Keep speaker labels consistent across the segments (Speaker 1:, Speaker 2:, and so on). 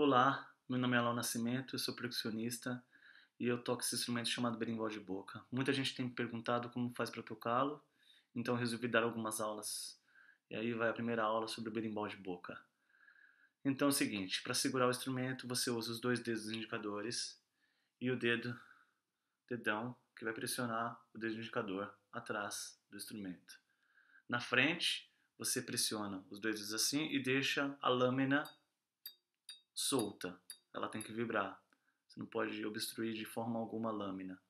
Speaker 1: Olá, meu nome é Léo Nascimento, eu sou percussionista e eu toco esse instrumento chamado berimbau de boca. Muita gente tem me perguntado como faz para tocá-lo, então eu resolvi dar algumas aulas. E aí vai a primeira aula sobre o berimbau de boca. Então é o seguinte, para segurar o instrumento você usa os dois dedos indicadores e o dedo, dedão, que vai pressionar o dedo indicador atrás do instrumento. Na frente, você pressiona os dois dedos assim e deixa a lâmina solta, ela tem que vibrar. Você não pode obstruir de forma alguma a lâmina.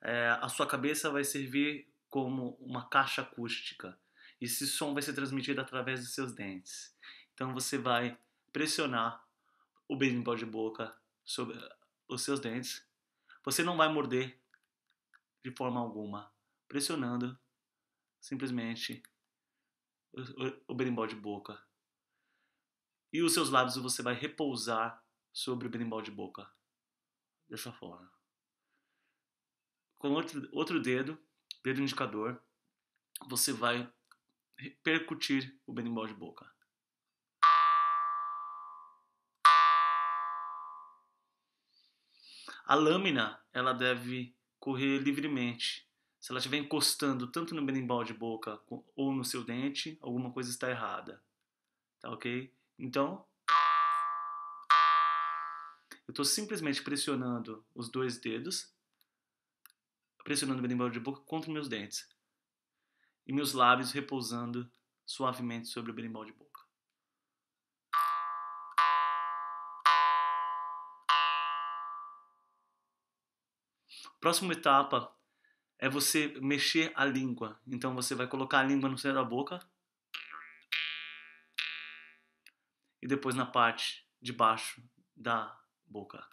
Speaker 1: É, a sua cabeça vai servir como uma caixa acústica. Esse som vai ser transmitido através dos seus dentes. Então você vai pressionar o berimbau de boca sobre eh, os seus dentes. Você não vai morder de forma alguma, pressionando simplesmente o, o, o de boca e os seus lábios você vai repousar sobre o berimbau de boca. Dessa forma. Com outro, outro dedo, dedo indicador, você vai percutir o berimbau de boca. A lâmina, ela deve correr livremente. Se ela estiver encostando tanto no berimbau de boca ou no seu dente, alguma coisa está errada. Tá ok? Então, eu estou simplesmente pressionando os dois dedos, pressionando o berimbau de boca contra meus dentes. E meus lábios repousando suavemente sobre o berimbau de boca. Próxima etapa é você mexer a língua. Então você vai colocar a língua no centro da boca e depois na parte de baixo da boca.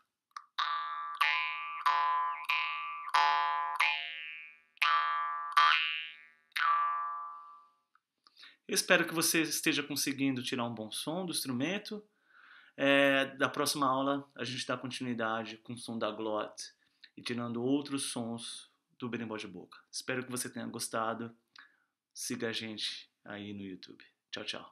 Speaker 1: Espero que você esteja conseguindo tirar um bom som do instrumento. É, da próxima aula, a gente dá continuidade com o som da glote e tirando outros sons do berimbau de boca. Espero que você tenha gostado. Siga a gente aí no YouTube. Tchau, tchau.